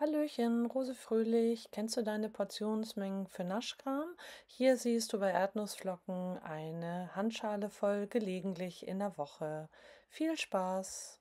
Hallöchen, Rose Fröhlich. Kennst du deine Portionsmengen für Naschkram? Hier siehst du bei Erdnussflocken eine Handschale voll gelegentlich in der Woche. Viel Spaß!